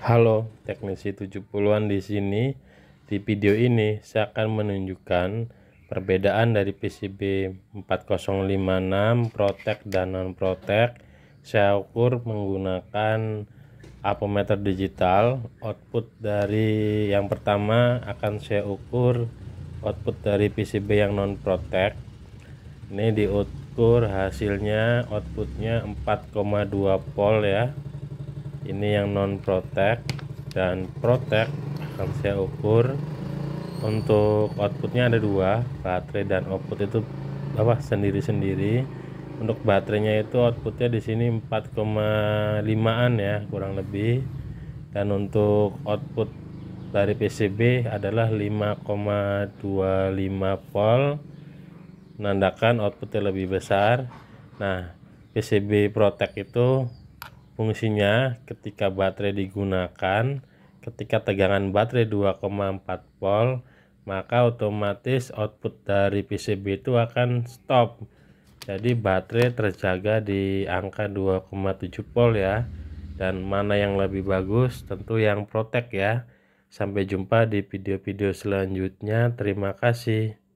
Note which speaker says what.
Speaker 1: Halo, teknisi 70-an di sini. Di video ini saya akan menunjukkan perbedaan dari PCB 4056 protek dan non protek Saya ukur menggunakan apometer digital. Output dari yang pertama akan saya ukur output dari PCB yang non protek Ini diukur hasilnya outputnya 4,2 volt ya ini yang non protect dan protect akan saya ukur untuk outputnya ada dua baterai dan output itu apa sendiri-sendiri untuk baterainya itu outputnya di sini 4,5an ya kurang lebih dan untuk output dari PCB adalah 5,25 volt menandakan outputnya lebih besar nah PCB Protect itu Fungsinya ketika baterai digunakan, ketika tegangan baterai 2,4 volt, maka otomatis output dari PCB itu akan stop. Jadi baterai terjaga di angka 2,7 volt ya. Dan mana yang lebih bagus? Tentu yang protek ya. Sampai jumpa di video-video selanjutnya. Terima kasih.